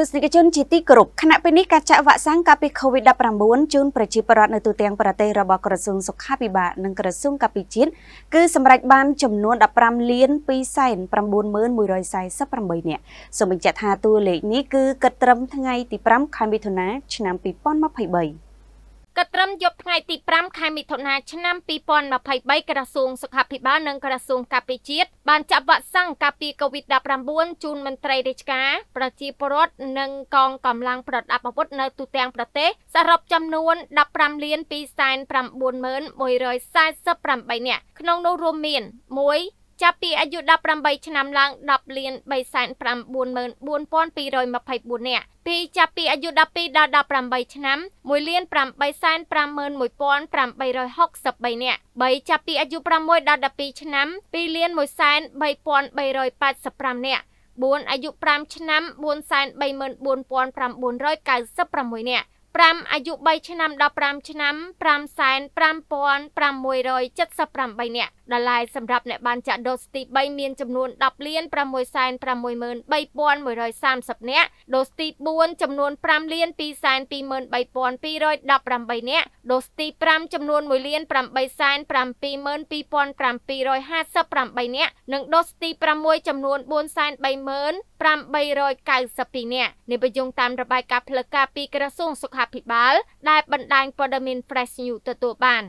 ទស្សនិកជនជាទីគោរពខណៈពេលនេះការចាក់វ៉ាក់សាំងការពារ COVID-19 ជូនប្រជាពលរដ្ឋនៅទូទាំងប្រទេសរបស់ក្រសួងសុខាភិបាលនិងក្រសួងកាពិជាតិគឺសម្រេចបានចំនួន15លាន29148នាក់សូមបញ្ជាក់ថាតួលេខនេះគឺគិតត្រឹមថ្ងៃទី5ខែមិថុនាឆ្នាំ2023ក៏ត្រឹមយប់ថ្ងៃទី5ខែមិថុនាឆ្នាំ2023ក្រសួងសុខាភិបាលនិងក្រសួងការពារជាតិបានចាក់វ៉ាក់សាំងការពារ COVID-19 ជូនមន្ត្រីរាជការប្រជាពលរដ្ឋនិងកងកម្លាំងប្រដាប់អាវុធនៅទូទាំងប្រទេសសរុបចំនួន15លាន249,148នាក់ក្នុងនោះរួមមាន1ចាប់ពីអាយុ18ឆ្នាំឡើង10លាន394,424នាក់ពីចាប់ពីអាយុ12ដល់18ឆ្នាំ1លាន851,863នាក់3ចាប់ពីអាយុ6ដល់12ឆ្នាំ2លាន103,385នាក់4អាយុ5ឆ្នាំ434,996នាក់5អាយុ3ឆ្នាំ15ឆ្នាំ555,678នាក់ដុល្លារសម្រាប់អ្នកបានចាក់ដូសទី3មានចំនួន10លាន663,130នាក់ដូសទី4ចំនួន5លាន223,218នាក់ដូសទី5ចំនួន1លាន872,758នាក់និងដូសទី6ចំនួន430,892នាក់នេះបញ្យងតាមរបាយការណ៍ផ្លូវការពីក្រសួងសុខារដ្ឋាភិបាលដែលបណ្ដាញព័ត៌មាន Fresh News ទទួលបាន។